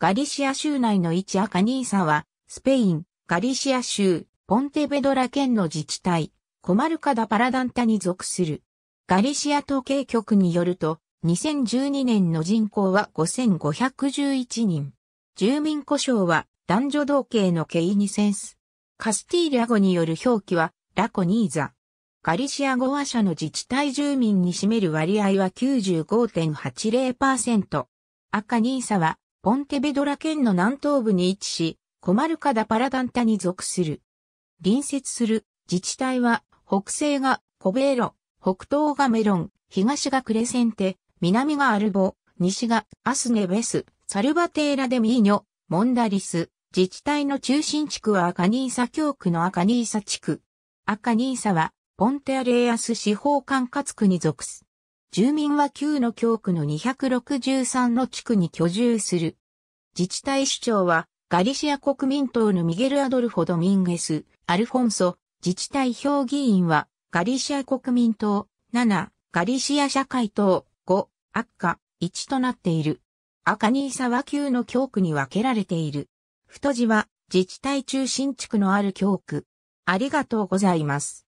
ガリシア州内の一アカニーサは、スペイン、ガリシア州、ポンテベドラ県の自治体、コマルカダ・パラダンタに属する。ガリシア統計局によると、2012年の人口は5511人。住民故障は男女同系のケイニセンス。カスティーリャ語による表記はラコニーザ。ガリシア語話者の自治体住民に占める割合は95.80%。アカニーサはポンテベドラ県の南東部に位置し、コマルカダパラダンタに属する。隣接する自治体は、北西がコベーロ、北東がメロン、東がクレセンテ、南がアルボ、西がアスネベス、サルバテーラデミーニョ、モンダリス。自治体の中心地区はアカニーサ教区のアカニーサ地区。アカニーサは、ポンテアレイアス司法管轄区に属す。住民は旧の教区の263の地区に居住する。自治体首長は、ガリシア国民党のミゲル・アドルフォ・ドミンゲス、アルフォンソ、自治体評議員は、ガリシア国民党、7、ガリシア社会党、5、悪化、1となっている。赤ニーサは旧の教区に分けられている。太字は、自治体中心地区のある教区。ありがとうございます。